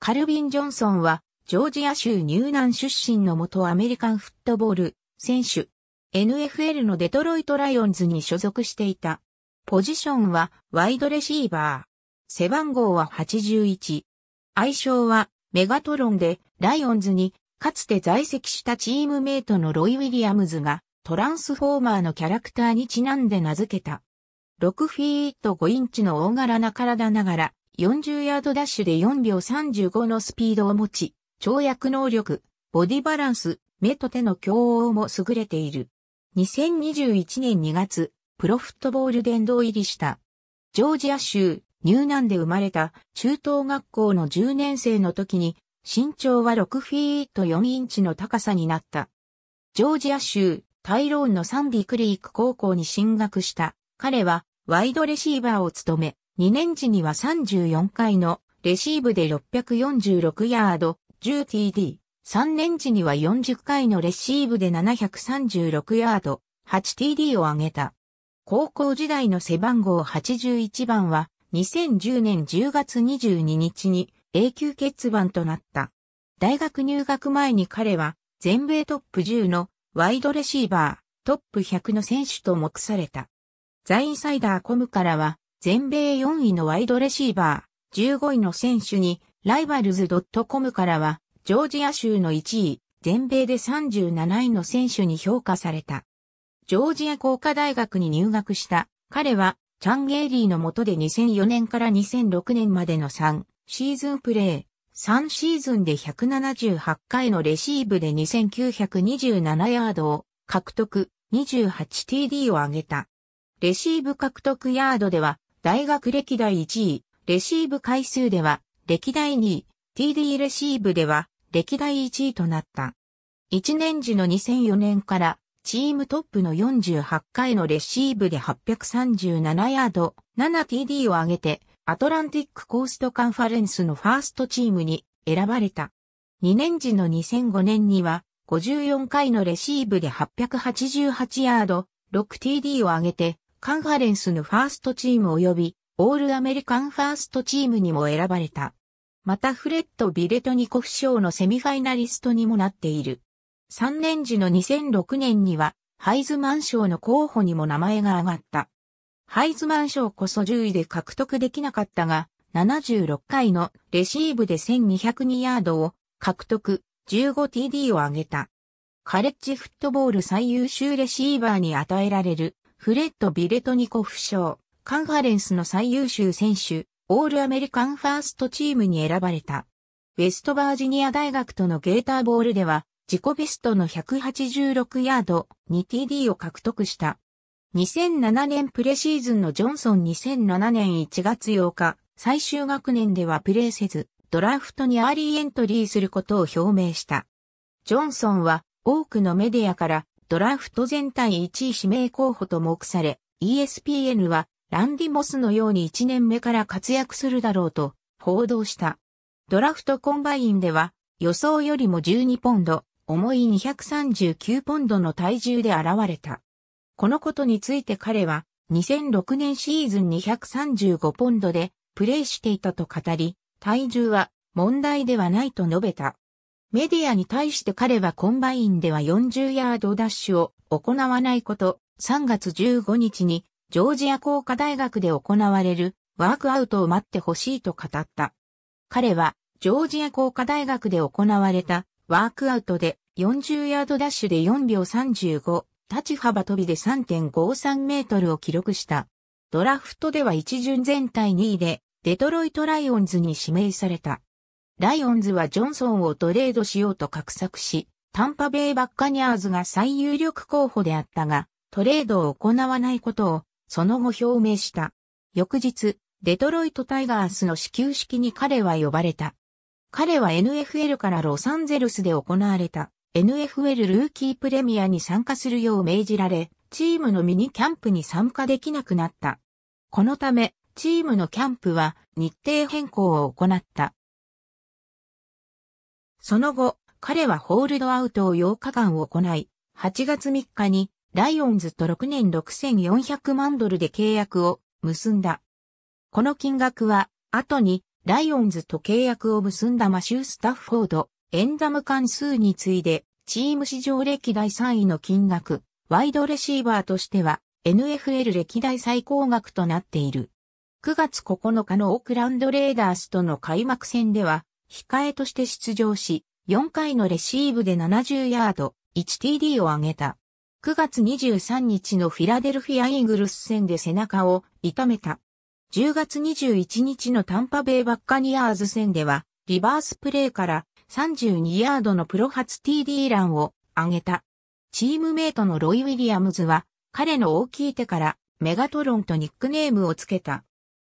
カルビン・ジョンソンは、ジョージア州ニュー南出身の元アメリカンフットボール選手。NFL のデトロイトライオンズに所属していた。ポジションはワイドレシーバー。背番号は81。愛称はメガトロンでライオンズにかつて在籍したチームメイトのロイ・ウィリアムズがトランスフォーマーのキャラクターにちなんで名付けた。6フィート5インチの大柄な体ながら40ヤードダッシュで4秒35のスピードを持ち、跳躍能力、ボディバランス、目と手の強応も優れている。2021年2月、プロフットボール殿堂入りした。ジョージア州、ニューナンで生まれた中等学校の10年生の時に、身長は6フィート4インチの高さになった。ジョージア州、タイローンのサンディ・クリーク高校に進学した。彼は、ワイドレシーバーを務め、2年時には34回のレシーブで646ヤード、10TD。3年時には40回のレシーブで736ヤード、8TD を上げた。高校時代の背番号81番は2010年10月22日に永久欠番となった。大学入学前に彼は全米トップ10のワイドレシーバー、トップ100の選手と目された。ザインサイダーコムからは全米4位のワイドレシーバー、15位の選手に、ライバルズ .com からは、ジョージア州の1位、全米で37位の選手に評価された。ジョージア工科大学に入学した、彼は、チャン・ゲイリーの下で2004年から2006年までの3シーズンプレー、3シーズンで178回のレシーブで2927ヤードを獲得、28TD を上げた。レシーブ獲得ヤードでは大学歴代1位、レシーブ回数では歴代2位、TD レシーブでは歴代1位となった。1年時の2004年からチームトップの48回のレシーブで837ヤード 7TD を上げてアトランティックコーストカンファレンスのファーストチームに選ばれた。2年時の2005年には54回のレシーブで888ヤード 6TD を上げてカンファレンスのファーストチーム及びオールアメリカンファーストチームにも選ばれた。またフレッド・ビレトニコフ賞のセミファイナリストにもなっている。3年時の2006年には、ハイズマン賞の候補にも名前が挙がった。ハイズマン賞こそ10位で獲得できなかったが、76回のレシーブで1202ヤードを獲得、15TD を挙げた。カレッジフットボール最優秀レシーバーに与えられるフレッド・ビレトニコフ賞、カンファレンスの最優秀選手、オールアメリカンファーストチームに選ばれた。ウェストバージニア大学とのゲーターボールでは、自己ベストの186ヤード 2TD を獲得した。2007年プレシーズンのジョンソン2007年1月8日、最終学年ではプレーせず、ドラフトにアーリーエントリーすることを表明した。ジョンソンは多くのメディアからドラフト全体1位指名候補と目され、ESPN はランディモスのように1年目から活躍するだろうと報道した。ドラフトコンバインでは予想よりも12ポンド、重い239ポンドの体重で現れた。このことについて彼は2006年シーズン235ポンドでプレーしていたと語り、体重は問題ではないと述べた。メディアに対して彼はコンバインでは40ヤードダッシュを行わないこと、3月15日にジョージア工科大学で行われるワークアウトを待ってほしいと語った。彼はジョージア工科大学で行われたワークアウトで40ヤードダッシュで4秒35、立ち幅飛びで3.53メートルを記録した。ドラフトでは一巡全体2位でデトロイトライオンズに指名された。ライオンズはジョンソンをトレードしようと画策し、タンパベイバッカニャーズが最有力候補であったが、トレードを行わないことを、その後表明した。翌日、デトロイトタイガースの始球式に彼は呼ばれた。彼は NFL からロサンゼルスで行われた NFL ルーキープレミアに参加するよう命じられ、チームのミニキャンプに参加できなくなった。このため、チームのキャンプは日程変更を行った。その後、彼はホールドアウトを8日間行い、8月3日にライオンズと6年6400万ドルで契約を結んだ。この金額は、後にライオンズと契約を結んだマシュー・スタッフォード、エンダム関数に次いで、チーム史上歴代3位の金額、ワイドレシーバーとしては、NFL 歴代最高額となっている。9月9日のオークランドレーダースとの開幕戦では、控えとして出場し、4回のレシーブで70ヤード、1TD を挙げた。9月23日のフィラデルフィアイーグルス戦で背中を痛めた。10月21日のタンパベイバッカニアーズ戦では、リバースプレーから32ヤードのプロ初 TD ランを挙げた。チームメイトのロイ・ウィリアムズは、彼の大きい手からメガトロンとニックネームをつけた。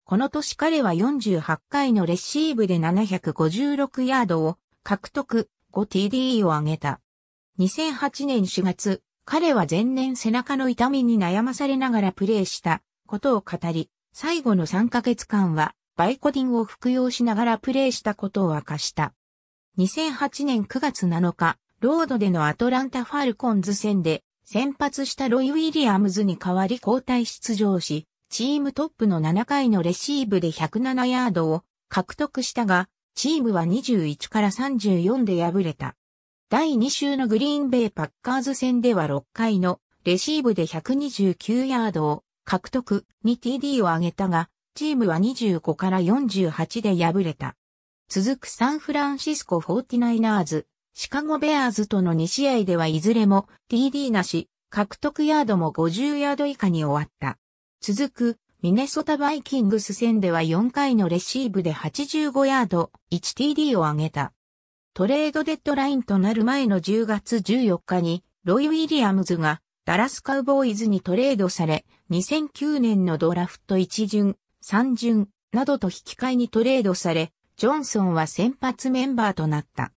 この年彼は48回のレシーブで756ヤードを獲得 5TD を挙げた。2008年4月、彼は前年背中の痛みに悩まされながらプレーしたことを語り、最後の3ヶ月間はバイコディンを服用しながらプレーしたことを明かした。2008年9月7日、ロードでのアトランタ・ファルコンズ戦で先発したロイ・ウィリアムズに代わり交代出場し、チームトップの7回のレシーブで107ヤードを獲得したが、チームは21から34で敗れた。第2週のグリーンベイパッカーズ戦では6回のレシーブで129ヤードを獲得に TD を挙げたが、チームは25から48で敗れた。続くサンフランシスコ 49ers、シカゴベアーズとの2試合ではいずれも TD なし、獲得ヤードも50ヤード以下に終わった。続くミネソタバイキングス戦では4回のレシーブで85ヤード 1TD を上げた。トレードデッドラインとなる前の10月14日にロイ・ウィリアムズがダラスカウボーイズにトレードされ、2009年のドラフト1巡、3巡などと引き換えにトレードされ、ジョンソンは先発メンバーとなった。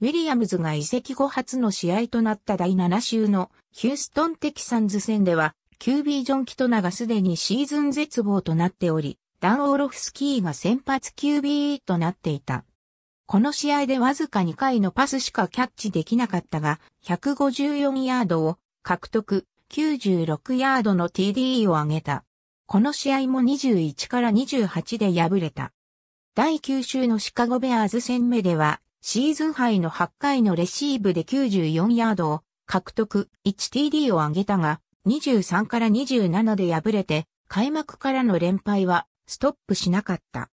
ウィリアムズが移籍後初の試合となった第7週のヒューストンテキサンズ戦ではキュービー・ジョン・キトナがすでにシーズン絶望となっており、ダン・オーロフスキーが先発 QB となっていた。この試合でわずか2回のパスしかキャッチできなかったが、154ヤードを獲得、96ヤードの TD を上げた。この試合も21から28で敗れた。第9週のシカゴベアーズ戦目では、シーズン杯の8回のレシーブで94ヤードを獲得、1TD を上げたが、23から27で敗れて、開幕からの連敗はストップしなかった。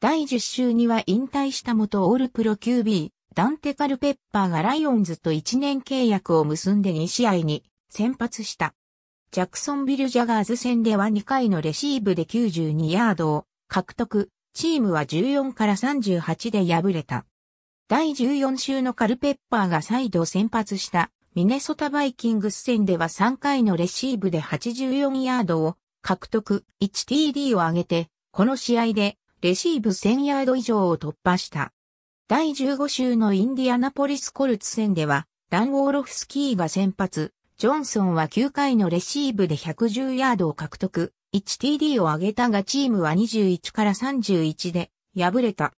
第10週には引退した元オールプロ QB、ダンテ・カルペッパーがライオンズと1年契約を結んで2試合に先発した。ジャクソンビル・ジャガーズ戦では2回のレシーブで92ヤードを獲得、チームは14から38で敗れた。第14週のカルペッパーが再度先発したミネソタバイキングス戦では3回のレシーブで84ヤードを獲得 1TD を挙げて、この試合でレシーブ1000ヤード以上を突破した。第15週のインディアナポリスコルツ戦では、ダン・ウォーロフスキーが先発、ジョンソンは9回のレシーブで110ヤードを獲得、1TD を挙げたがチームは21から31で敗れた。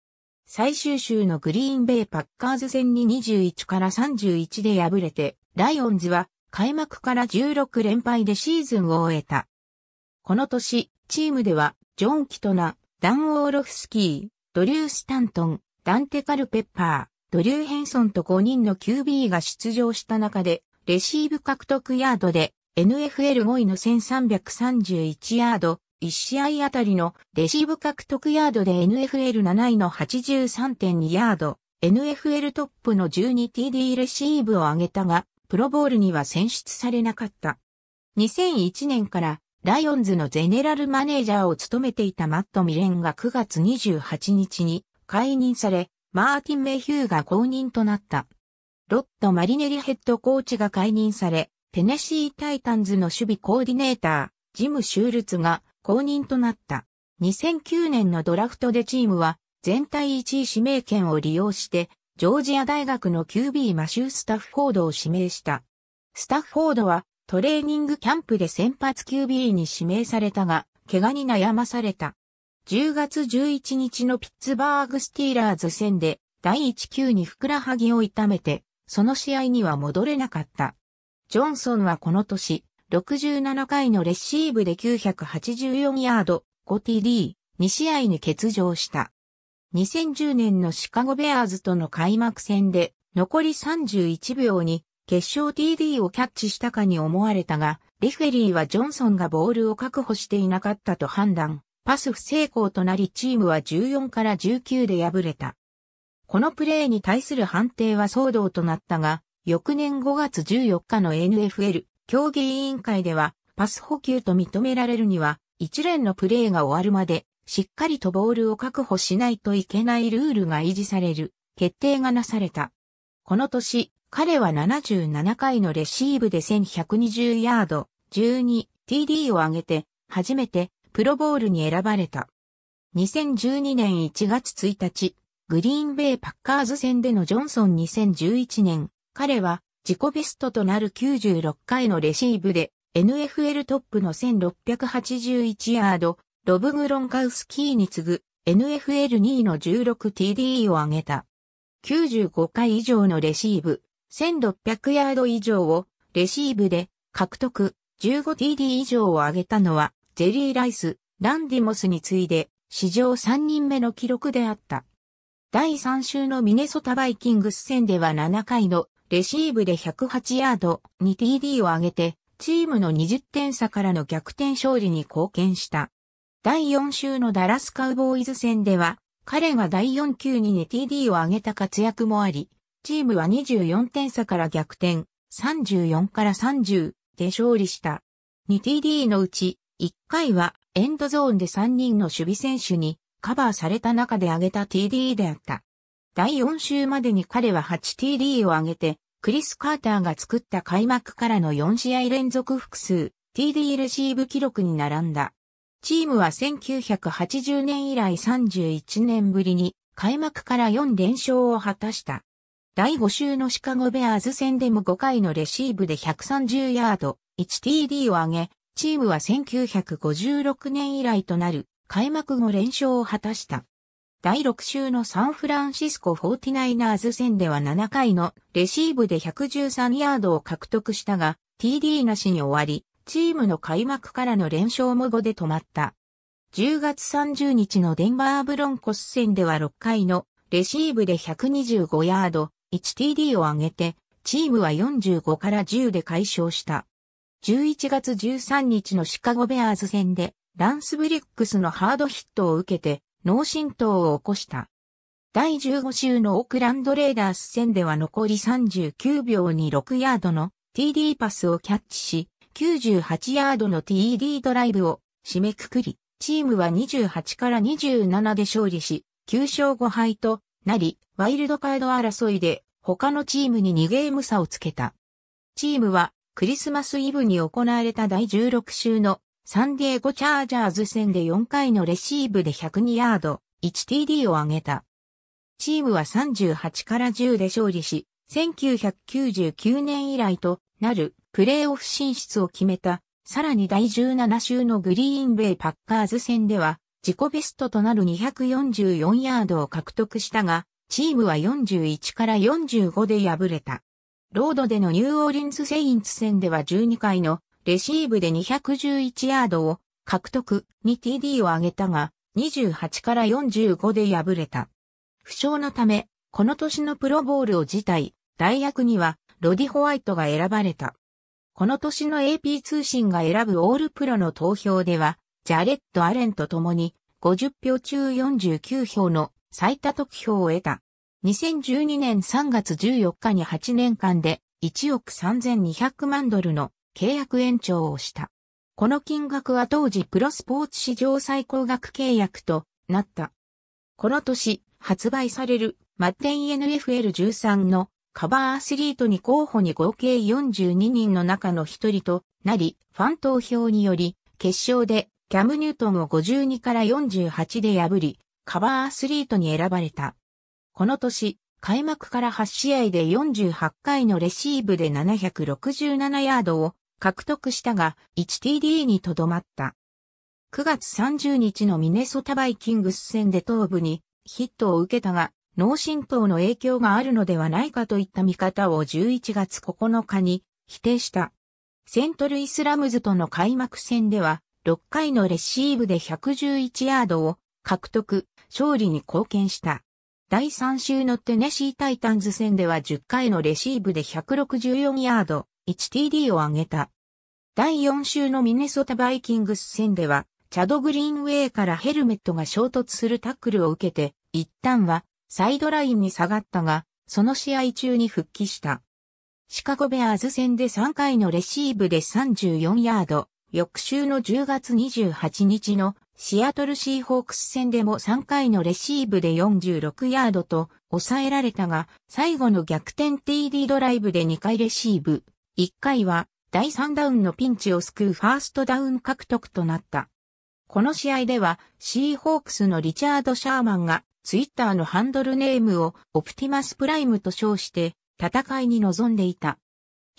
最終週のグリーンベイパッカーズ戦に21から31で敗れて、ライオンズは開幕から16連敗でシーズンを終えた。この年、チームでは、ジョン・キトナ、ダン・オーロフスキー、ドリュー・スタントン、ダンテ・カルペッパー、ドリュー・ヘンソンと5人の QB が出場した中で、レシーブ獲得ヤードで、NFL5 位の1331ヤード、1試合あたりのレシーブ獲得ヤードで NFL7 位の83.2ヤード、NFL トップの 12TD レシーブを上げたが、プロボールには選出されなかった。2001年からライオンズのゼネラルマネージャーを務めていたマット・ミレンが9月28日に解任され、マーティン・メヒューが後任となった。ロッド・マリネリヘッドコーチが解任され、テネシー・タイタンズの守備コーディネーター、ジム・シュールツが後任となった。2009年のドラフトでチームは全体1位指名権を利用してジョージア大学の QB マシュー・スタッフォードを指名した。スタッフォードはトレーニングキャンプで先発 QB に指名されたが、怪我に悩まされた。10月11日のピッツバーグスティーラーズ戦で第1球にふくらはぎを痛めて、その試合には戻れなかった。ジョンソンはこの年、67回のレシーブで984ヤード、5TD、2試合に欠場した。2010年のシカゴベアーズとの開幕戦で残り31秒に決勝 TD をキャッチしたかに思われたが、レフェリーはジョンソンがボールを確保していなかったと判断、パス不成功となりチームは14から19で敗れた。このプレーに対する判定は騒動となったが、翌年5月14日の NFL 競技委員会ではパス補給と認められるには一連のプレーが終わるまでしっかりとボールを確保しないといけないルールが維持される、決定がなされた。この年、彼は77回のレシーブで1120ヤード、12TD を上げて、初めてプロボールに選ばれた。2012年1月1日、グリーンベイパッカーズ戦でのジョンソン2011年、彼は自己ベストとなる96回のレシーブで NFL トップの1681ヤード、ロブグロンカウスキーに次ぐ NFL2 位の 16TD を挙げた。95回以上のレシーブ、1600ヤード以上をレシーブで獲得、15TD 以上を挙げたのは、ジェリー・ライス、ランディモスに次いで、史上3人目の記録であった。第3週のミネソタバイキングス戦では7回のレシーブで108ヤード 2TD を挙げて、チームの20点差からの逆転勝利に貢献した。第4週のダラスカウボーイズ戦では、彼が第4球に 2TD を上げた活躍もあり、チームは24点差から逆転、34から30で勝利した。2TD のうち、1回はエンドゾーンで3人の守備選手にカバーされた中で上げた TD であった。第4週までに彼は 8TD を上げて、クリス・カーターが作った開幕からの4試合連続複数、TD レシーブ記録に並んだ。チームは1980年以来31年ぶりに開幕から4連勝を果たした。第5週のシカゴベアーズ戦でも5回のレシーブで130ヤード、1TD を上げ、チームは1956年以来となる開幕後連勝を果たした。第6週のサンフランシスコ 49ers 戦では7回のレシーブで113ヤードを獲得したが、TD なしに終わり、チームの開幕からの連勝も5で止まった。10月30日のデンバーブロンコス戦では6回のレシーブで125ヤード 1TD を上げて、チームは45から10で解消した。11月13日のシカゴベアーズ戦で、ランスブリックスのハードヒットを受けて、脳震盪を起こした。第15週のオークランドレーダース戦では残り39秒に6ヤードの TD パスをキャッチし、98ヤードの TD ドライブを締めくくり、チームは28から27で勝利し、9勝5敗となり、ワイルドカード争いで他のチームに2ゲーム差をつけた。チームはクリスマスイブに行われた第16週のサンディエゴチャージャーズ戦で4回のレシーブで102ヤード、1TD を上げた。チームは38から10で勝利し、1999年以来となるプレーオフ進出を決めた、さらに第17週のグリーンベイパッカーズ戦では、自己ベストとなる244ヤードを獲得したが、チームは41から45で敗れた。ロードでのニューオーリンズ・セインツ戦では12回のレシーブで211ヤードを獲得に TD を挙げたが、28から45で敗れた。負傷のため、この年のプロボールを辞退、代役にはロディ・ホワイトが選ばれた。この年の AP 通信が選ぶオールプロの投票では、ジャレット・アレンと共に50票中49票の最多得票を得た。2012年3月14日に8年間で1億3200万ドルの契約延長をした。この金額は当時プロスポーツ史上最高額契約となった。この年発売されるマッテン NFL13 のカバーアスリートに候補に合計42人の中の1人となり、ファン投票により、決勝でキャム・ニュートンを52から48で破り、カバーアスリートに選ばれた。この年、開幕から8試合で48回のレシーブで767ヤードを獲得したが 1TD にとどまった。9月30日のミネソタバイキングス戦で頭部にヒットを受けたが脳震盪の影響があるのではないかといった見方を11月9日に否定した。セントルイスラムズとの開幕戦では、6回のレシーブで111ヤードを獲得、勝利に貢献した。第3週のテネシータイタンズ戦では10回のレシーブで164ヤード、1TD を挙げた。第4週のミネソタバイキングス戦では、チャド・グリーンウェイからヘルメットが衝突するタックルを受けて、一旦はサイドラインに下がったが、その試合中に復帰した。シカゴベアーズ戦で3回のレシーブで34ヤード、翌週の10月28日のシアトルシーホークス戦でも3回のレシーブで46ヤードと抑えられたが、最後の逆転 TD ドライブで2回レシーブ、1回は第3ダウンのピンチを救うファーストダウン獲得となった。この試合ではシーホークスのリチャード・シャーマンがツイッターのハンドルネームをオプティマスプライムと称して戦いに臨んでいた。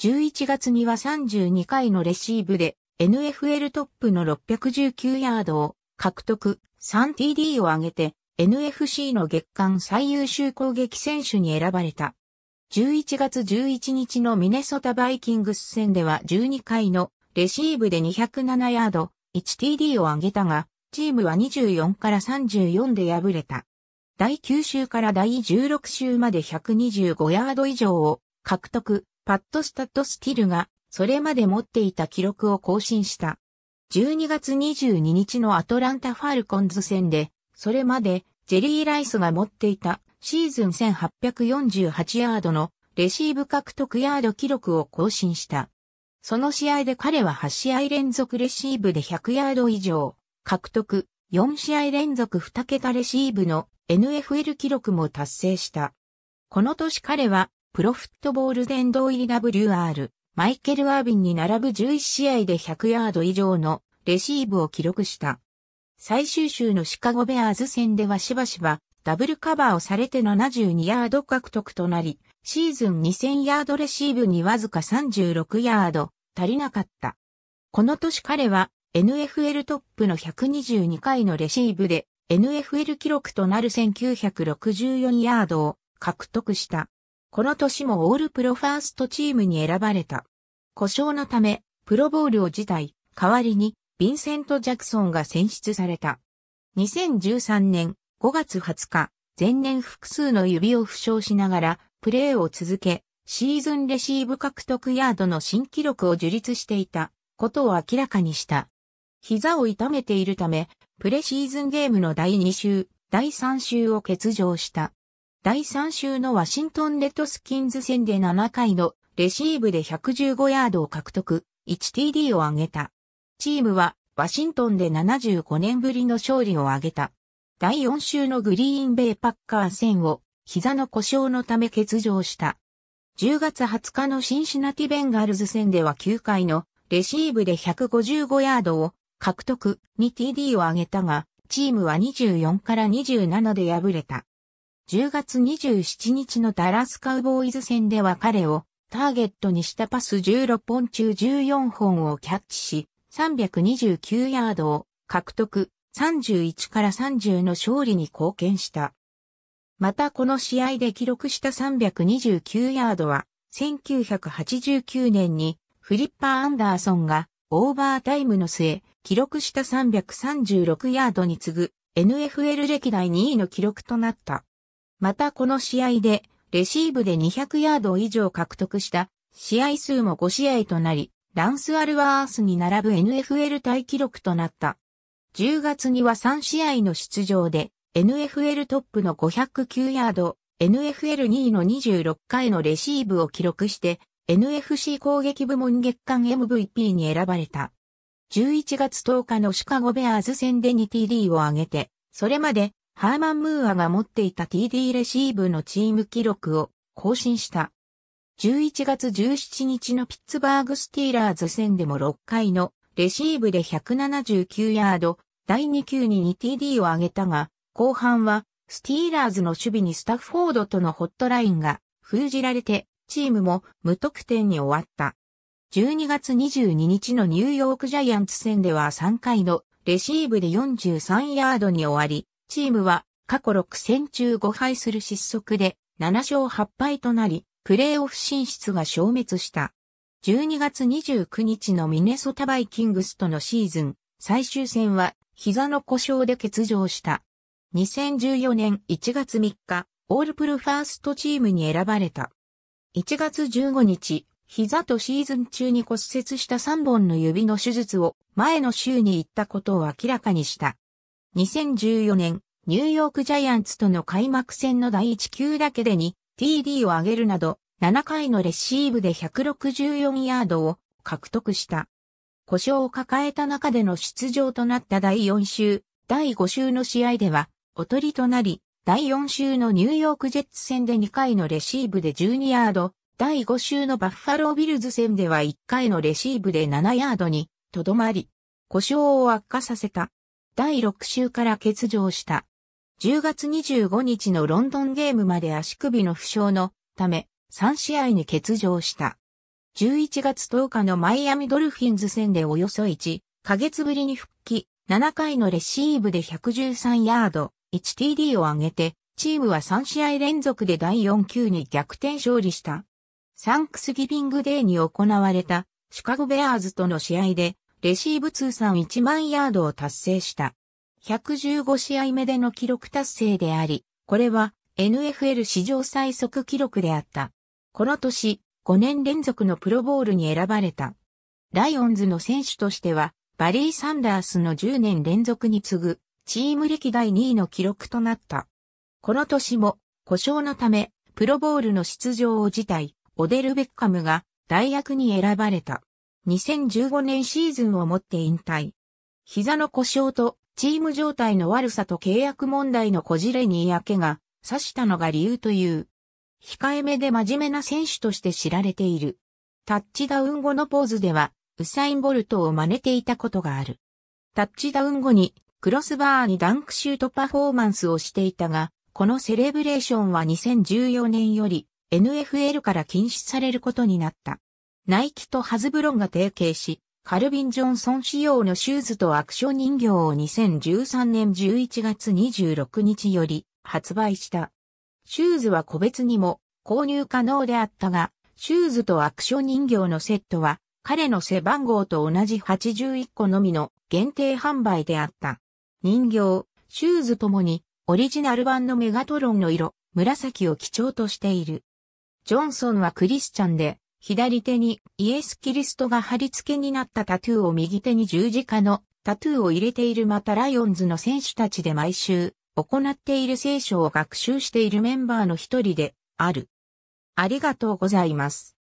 11月には32回のレシーブで NFL トップの619ヤードを獲得 3TD を挙げて NFC の月間最優秀攻撃選手に選ばれた。11月11日のミネソタバイキングス戦では12回のレシーブで207ヤード 1TD を挙げたが、チームは24から34で敗れた。第9週から第16週まで125ヤード以上を獲得、パットスタッドスティルがそれまで持っていた記録を更新した。12月22日のアトランタ・ファルコンズ戦で、それまでジェリー・ライスが持っていたシーズン1848ヤードのレシーブ獲得ヤード記録を更新した。その試合で彼は8試合連続レシーブで100ヤード以上獲得、4試合連続2桁レシーブの NFL 記録も達成した。この年彼は、プロフットボール殿堂入り WR、マイケル・アービンに並ぶ11試合で100ヤード以上のレシーブを記録した。最終週のシカゴベアーズ戦ではしばしばダブルカバーをされて72ヤード獲得となり、シーズン2000ヤードレシーブにわずか36ヤード足りなかった。この年彼は NFL トップの122回のレシーブで NFL 記録となる1964ヤードを獲得した。この年もオールプロファーストチームに選ばれた。故障のため、プロボールを辞退、代わりに、ヴィンセント・ジャクソンが選出された。2013年5月20日、前年複数の指を負傷しながら、プレーを続け、シーズンレシーブ獲得ヤードの新記録を樹立していたことを明らかにした。膝を痛めているため、プレシーズンゲームの第2週、第3週を欠場した。第3週のワシントンレッドスキンズ戦で7回のレシーブで115ヤードを獲得、1TD を挙げた。チームはワシントンで75年ぶりの勝利を挙げた。第4週のグリーンベイパッカー戦を膝の故障のため欠場した。10月20日のシンシナティベンガルズ戦では9回のレシーブで155ヤードを獲得に TD を挙げたが、チームは24から27で敗れた。10月27日のダラスカウボーイズ戦では彼をターゲットにしたパス16本中14本をキャッチし、329ヤードを獲得、31から30の勝利に貢献した。またこの試合で記録した329ヤードは、1989年にフリッパー・アンダーソンがオーバータイムの末、記録した336ヤードに次ぐ NFL 歴代2位の記録となった。またこの試合でレシーブで200ヤード以上獲得した試合数も5試合となり、ランス・アルワースに並ぶ NFL 大記録となった。10月には3試合の出場で NFL トップの509ヤード、NFL2 位の26回のレシーブを記録して NFC 攻撃部門月間 MVP に選ばれた。11月10日のシカゴベアーズ戦で 2TD を挙げて、それまでハーマン・ムーアが持っていた TD レシーブのチーム記録を更新した。11月17日のピッツバーグ・スティーラーズ戦でも6回のレシーブで179ヤード、第2球に 2TD を挙げたが、後半はスティーラーズの守備にスタッフォードとのホットラインが封じられて、チームも無得点に終わった。12月22日のニューヨークジャイアンツ戦では3回のレシーブで43ヤードに終わり、チームは過去6戦中5敗する失速で7勝8敗となり、プレーオフ進出が消滅した。12月29日のミネソタバイキングスとのシーズン最終戦は膝の故障で欠場した。2014年1月3日、オールプルファーストチームに選ばれた。1月15日、膝とシーズン中に骨折した3本の指の手術を前の週に行ったことを明らかにした。2014年、ニューヨークジャイアンツとの開幕戦の第1球だけでに TD を上げるなど、7回のレシーブで164ヤードを獲得した。故障を抱えた中での出場となった第4週、第5週の試合では、おとりとなり、第4週のニューヨークジェッツ戦で2回のレシーブで12ヤード、第5週のバッファロービルズ戦では1回のレシーブで7ヤードにとどまり、故障を悪化させた。第6週から欠場した。10月25日のロンドンゲームまで足首の負傷のため3試合に欠場した。11月10日のマイアミドルフィンズ戦でおよそ1ヶ月ぶりに復帰、7回のレシーブで113ヤード、1TD を上げて、チームは3試合連続で第4級に逆転勝利した。サンクスギビングデーに行われたシカゴベアーズとの試合でレシーブ通算1万ヤードを達成した。115試合目での記録達成であり、これは NFL 史上最速記録であった。この年、5年連続のプロボールに選ばれた。ライオンズの選手としては、バリー・サンダースの10年連続に次ぐ、チーム歴代2位の記録となった。この年も、故障のため、プロボールの出場を辞退。オデル・ベッカムが代役に選ばれた。2015年シーズンをもって引退。膝の故障とチーム状態の悪さと契約問題のこじれに嫌気が差したのが理由という。控えめで真面目な選手として知られている。タッチダウン後のポーズでは、ウサイン・ボルトを真似ていたことがある。タッチダウン後に、クロスバーにダンクシュートパフォーマンスをしていたが、このセレブレーションは2014年より NFL から禁止されることになった。ナイキとハズブロンが提携し、カルビン・ジョンソン仕様のシューズとアクション人形を2013年11月26日より発売した。シューズは個別にも購入可能であったが、シューズとアクション人形のセットは彼の背番号と同じ81個のみの限定販売であった。人形、シューズともにオリジナル版のメガトロンの色、紫を基調としている。ジョンソンはクリスチャンで、左手にイエス・キリストが貼り付けになったタトゥーを右手に十字架のタトゥーを入れているまたライオンズの選手たちで毎週行っている聖書を学習しているメンバーの一人である。ありがとうございます。